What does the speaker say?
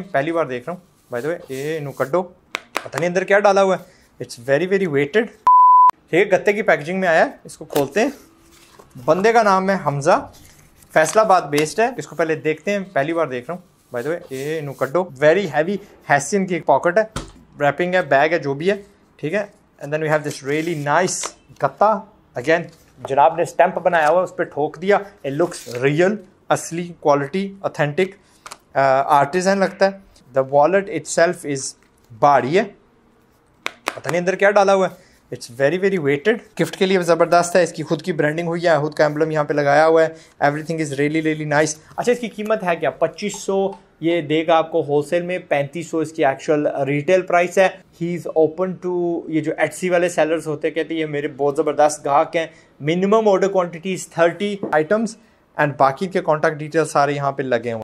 पहली बार देख रहा हूँ भाई तो ये इनू कड्डो पता नहीं अंदर क्या डाला हुआ है इट्स वेरी वेरी वेटेड ये गत्ते की पैकेजिंग में आया है इसको खोलते हैं बंदे का नाम है हमज़ा फैसलाबाद बेस्ड है इसको पहले देखते हैं पहली बार देख रहा हूँ भाई तो ये इनू कड्डो वेरी हैवी हैसिन की पॉकेट है रैपिंग है बैग है जो भी है ठीक है and then we have this really nice गत्ता अगेन जनाब ने स्टैंप बनाया हुआ उस पर ठोक दिया इट लुक्स रियल असली क्वालिटी ऑथेंटिक आर्टिजन लगता है the wallet itself is बाड़ी है पता नहीं अंदर क्या डाला हुआ है it's very very weighted gift के लिए ज़बरदस्त है इसकी खुद की ब्रांडिंग हुई है खुद का एम्बलम यहाँ पे लगाया हुआ है everything is really really nice अच्छा इसकी कीमत है क्या पच्चीस सौ ये देगा आपको होलसेल में पैंतीस सौ इसकी एक्चुअल रिटेल प्राइस है ही इज़ ओपन टू ये जो एटसी वाले सेलर्स होते कहते हैं ये मेरे बहुत ज़बरदस्त गाहक हैं minimum order quantity is thirty items and बाकी के कॉन्टैक्ट डिटेल्स सारे यहाँ पर लगे हुए